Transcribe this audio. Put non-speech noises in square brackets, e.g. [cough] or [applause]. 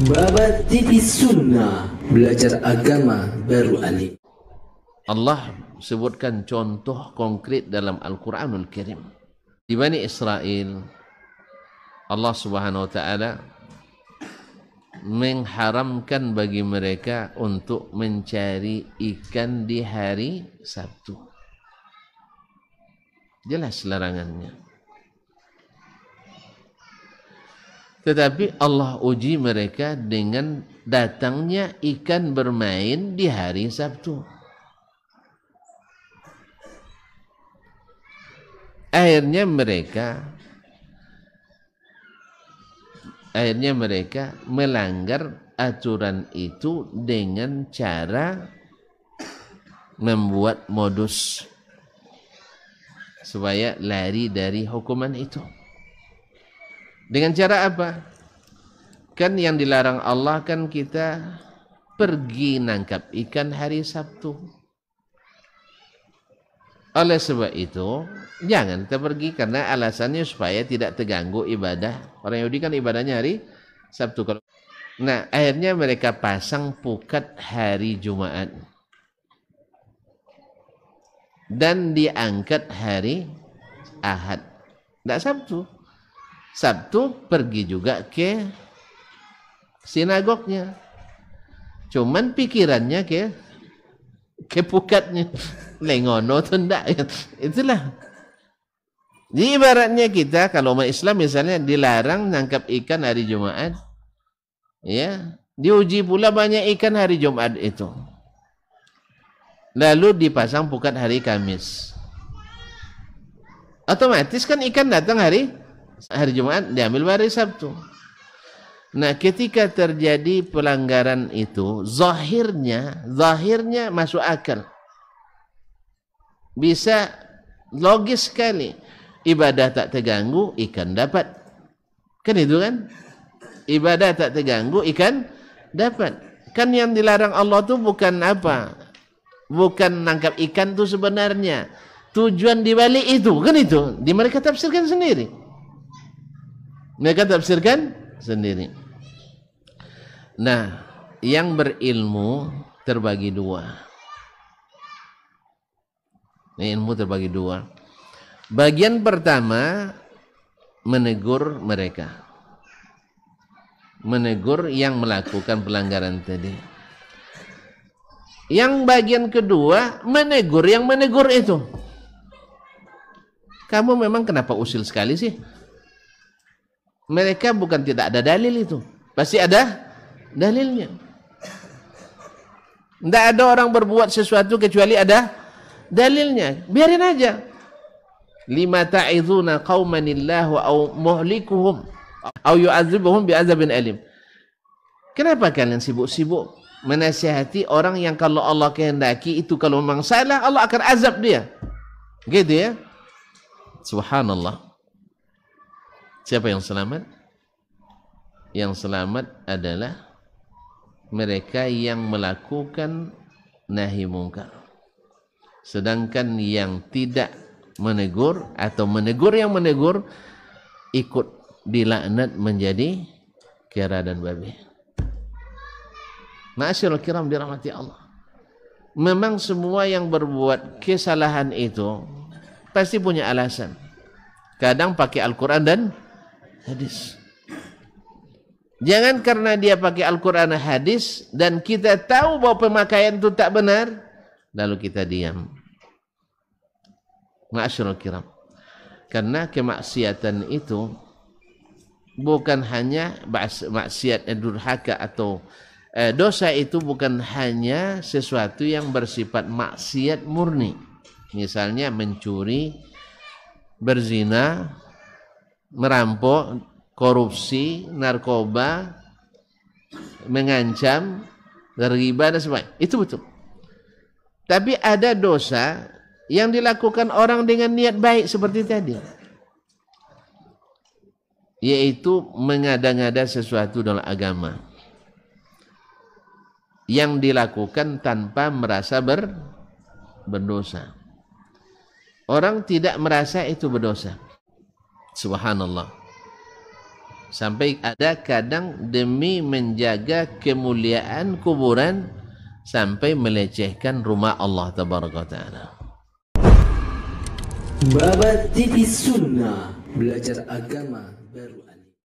Babat TV Sunnah Belajar agama baru alim Allah sebutkan contoh konkret dalam Al-Quranul Karim Di Bani Israel Allah Subhanahu Wa Ta'ala mengharamkan bagi mereka untuk mencari ikan di hari Sabtu. Jelas larangannya. Tetapi Allah uji mereka dengan datangnya ikan bermain di hari Sabtu. Akhirnya mereka akhirnya mereka melanggar aturan itu dengan cara membuat modus supaya lari dari hukuman itu. Dengan cara apa? Kan yang dilarang Allah kan kita pergi nangkap ikan hari Sabtu. Oleh sebab itu, jangan kita pergi karena alasannya supaya tidak terganggu ibadah. Orang Yahudi kan ibadahnya hari Sabtu. Nah, akhirnya mereka pasang pukat hari Jumat. Dan diangkat hari Ahad. Tidak Sabtu. Sabtu pergi juga ke sinagognya. Cuman pikirannya ke ke pukatnya. Lengono [laughs] tuh enggak. Itulah. Jadi ibaratnya kita kalau umat Islam misalnya dilarang nangkap ikan hari Jumat. Ya, diuji pula banyak ikan hari Jumat itu. Lalu dipasang pukat hari Kamis. Otomatis kan ikan datang hari hari Jumat diambil hari Sabtu. Nah, ketika terjadi pelanggaran itu, zahirnya, zahirnya masuk akal. Bisa logis sekali. Ibadah tak terganggu, ikan dapat. Kan itu kan? Ibadah tak terganggu, ikan dapat. Kan yang dilarang Allah itu bukan apa? Bukan nangkap ikan itu sebenarnya. Tujuan dibalik itu, kan itu. Di mereka tafsirkan sendiri. Mereka tafsirkan sendiri. Nah, yang berilmu terbagi dua. Ini ilmu terbagi dua. Bagian pertama menegur mereka. Menegur yang melakukan pelanggaran tadi. Yang bagian kedua menegur yang menegur itu. Kamu memang kenapa usil sekali sih? Mereka bukan tidak ada dalil itu. Pasti ada dalilnya. Tidak ada orang berbuat sesuatu kecuali ada dalilnya. Biarin aja. Lima ta'idhuna qawmanillahu au muhlikuhum au yu'adzibuhum bi'azabin alim. Kenapa kalian sibuk-sibuk menasihati orang yang kalau Allah kehendaki itu kalau memang salah Allah akan azab dia. Gitu ya. Subhanallah. Siapa yang selamat? Yang selamat adalah mereka yang melakukan nahi mungkar. Sedangkan yang tidak menegur atau menegur yang menegur ikut dilaknat menjadi kera dan babi. Masyarul kiram dirahmati Allah. Memang semua yang berbuat kesalahan itu pasti punya alasan. Kadang pakai Al-Quran dan hadis. Jangan karena dia pakai Al-Quran hadis dan kita tahu bahwa pemakaian itu tak benar, lalu kita diam. Ma'asyurul kiram. Karena kemaksiatan itu bukan hanya maksiat durhaka atau eh, dosa itu bukan hanya sesuatu yang bersifat maksiat murni. Misalnya mencuri, berzina, merampok, korupsi, narkoba, mengancam, riba dan sebagainya. Itu betul. Tapi ada dosa yang dilakukan orang dengan niat baik seperti tadi. Yaitu mengada-ngada sesuatu dalam agama. Yang dilakukan tanpa merasa ber, berdosa. Orang tidak merasa itu berdosa. Subhanallah. Sampai ada kadang demi menjaga kemuliaan kuburan sampai melecehkan rumah Allah Tabaraka Ta'ala. Babat TV Sunnah Belajar Agama Baru